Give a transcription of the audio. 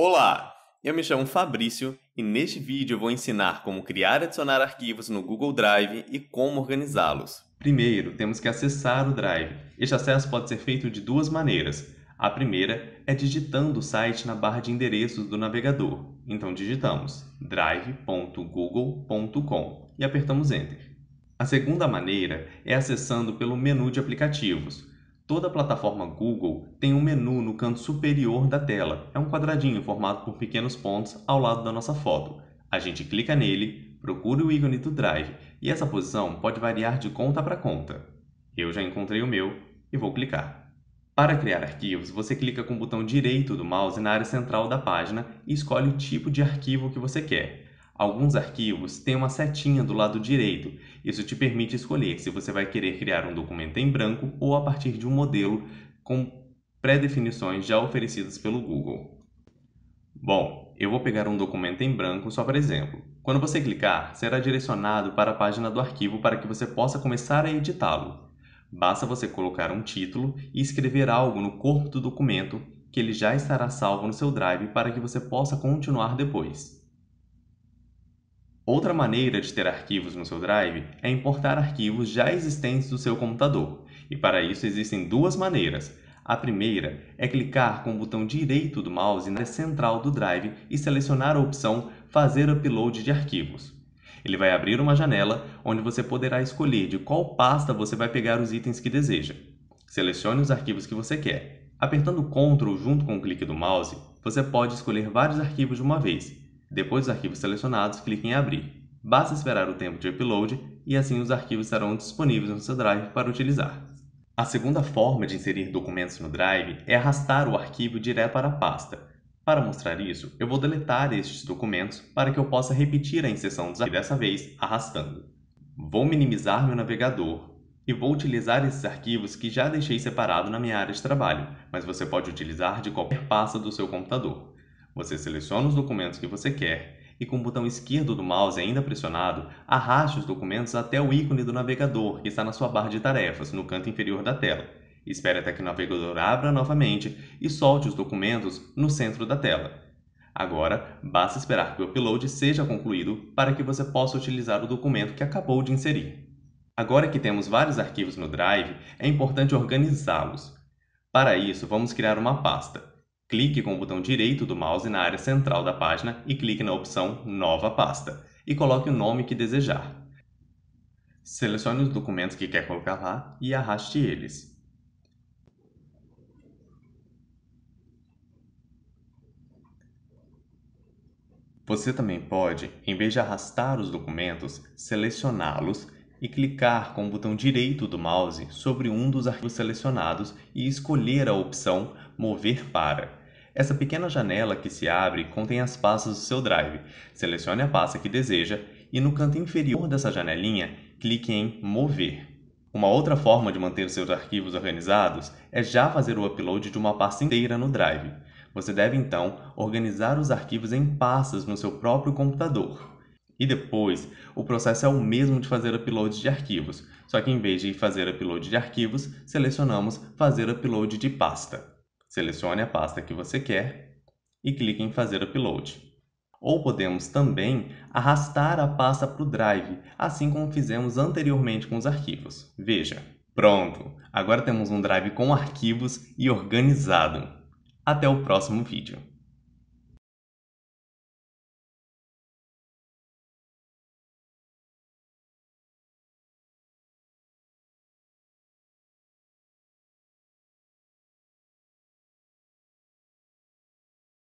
Olá, eu me chamo Fabrício e neste vídeo eu vou ensinar como criar e adicionar arquivos no Google Drive e como organizá-los. Primeiro, temos que acessar o Drive. Este acesso pode ser feito de duas maneiras. A primeira é digitando o site na barra de endereços do navegador. Então digitamos drive.google.com e apertamos Enter. A segunda maneira é acessando pelo menu de aplicativos, Toda plataforma Google tem um menu no canto superior da tela. É um quadradinho formado por pequenos pontos ao lado da nossa foto. A gente clica nele, procura o ícone do Drive e essa posição pode variar de conta para conta. Eu já encontrei o meu e vou clicar. Para criar arquivos, você clica com o botão direito do mouse na área central da página e escolhe o tipo de arquivo que você quer. Alguns arquivos têm uma setinha do lado direito. Isso te permite escolher se você vai querer criar um documento em branco ou a partir de um modelo com pré-definições já oferecidas pelo Google. Bom, eu vou pegar um documento em branco só para exemplo. Quando você clicar, será direcionado para a página do arquivo para que você possa começar a editá-lo. Basta você colocar um título e escrever algo no corpo do documento que ele já estará salvo no seu Drive para que você possa continuar depois. Outra maneira de ter arquivos no seu Drive é importar arquivos já existentes do seu computador, e para isso existem duas maneiras. A primeira é clicar com o botão direito do mouse na central do Drive e selecionar a opção Fazer Upload de Arquivos. Ele vai abrir uma janela onde você poderá escolher de qual pasta você vai pegar os itens que deseja. Selecione os arquivos que você quer. Apertando Ctrl junto com o clique do mouse, você pode escolher vários arquivos de uma vez, depois dos arquivos selecionados, clique em Abrir. Basta esperar o tempo de upload e assim os arquivos estarão disponíveis no seu Drive para utilizar. A segunda forma de inserir documentos no Drive é arrastar o arquivo direto para a pasta. Para mostrar isso, eu vou deletar estes documentos para que eu possa repetir a inserção dos arquivos, dessa vez arrastando. Vou minimizar meu navegador e vou utilizar esses arquivos que já deixei separado na minha área de trabalho, mas você pode utilizar de qualquer pasta do seu computador. Você seleciona os documentos que você quer e com o botão esquerdo do mouse ainda pressionado, arraste os documentos até o ícone do navegador que está na sua barra de tarefas, no canto inferior da tela. Espere até que o navegador abra novamente e solte os documentos no centro da tela. Agora, basta esperar que o upload seja concluído para que você possa utilizar o documento que acabou de inserir. Agora que temos vários arquivos no Drive, é importante organizá-los. Para isso, vamos criar uma pasta. Clique com o botão direito do mouse na área central da página e clique na opção Nova pasta e coloque o nome que desejar. Selecione os documentos que quer colocar lá e arraste eles. Você também pode, em vez de arrastar os documentos, selecioná-los e clicar com o botão direito do mouse sobre um dos arquivos selecionados e escolher a opção Mover para. Essa pequena janela que se abre contém as pastas do seu drive. Selecione a pasta que deseja e no canto inferior dessa janelinha, clique em Mover. Uma outra forma de manter seus arquivos organizados é já fazer o upload de uma pasta inteira no drive. Você deve então organizar os arquivos em pastas no seu próprio computador. E depois, o processo é o mesmo de fazer upload de arquivos, só que em vez de fazer upload de arquivos, selecionamos fazer upload de pasta. Selecione a pasta que você quer e clique em fazer upload. Ou podemos também arrastar a pasta para o Drive, assim como fizemos anteriormente com os arquivos. Veja, pronto! Agora temos um Drive com arquivos e organizado. Até o próximo vídeo.